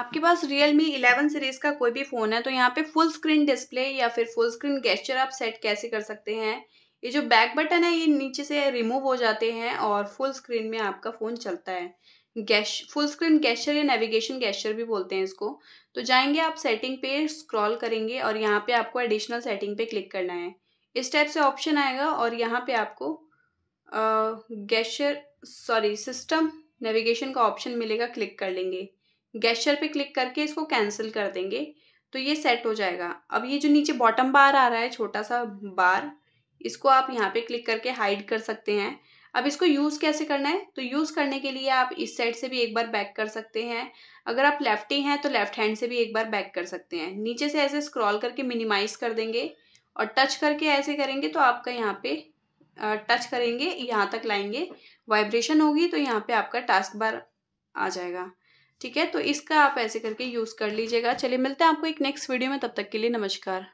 आपके पास Realme eleven series का कोई भी फ़ोन है तो यहाँ पे फुल स्क्रीन डिस्प्ले या फिर फुल स्क्रीन गेस्चर आप सेट कैसे कर सकते हैं ये जो बैक बटन है ये नीचे से रिमूव हो जाते हैं और फुल स्क्रीन में आपका फ़ोन चलता है गैश फुल स्क्रीन गैशर या नेविगेशन गैशर भी बोलते हैं इसको तो जाएंगे आप सेटिंग पे स्क्रॉल करेंगे और यहाँ पे आपको एडिशनल सेटिंग पे क्लिक करना है इस टाइप से ऑप्शन आएगा और यहाँ पे आपको गैशर सॉरी सिस्टम नेविगेशन का ऑप्शन मिलेगा क्लिक कर लेंगे गेस्चर पे क्लिक करके इसको कैंसिल कर देंगे तो ये सेट हो जाएगा अब ये जो नीचे बॉटम बार आ रहा है छोटा सा बार इसको आप यहाँ पे क्लिक करके हाइड कर सकते हैं अब इसको यूज़ कैसे करना है तो यूज़ करने के लिए आप इस साइड से भी एक बार बैक कर सकते हैं अगर आप लेफ्टी हैं तो लेफ्ट हैंड से भी एक बार बैक कर सकते हैं नीचे से ऐसे स्क्रॉल करके मिनिमाइज़ कर देंगे और टच करके ऐसे करेंगे तो आपका यहाँ पे टच करेंगे यहाँ तक लाएंगे वाइब्रेशन होगी तो यहाँ पे आपका टास्क बार आ जाएगा ठीक है तो इसका आप ऐसे करके यूज़ कर लीजिएगा चलिए मिलते हैं आपको एक नेक्स्ट वीडियो में तब तक के लिए नमस्कार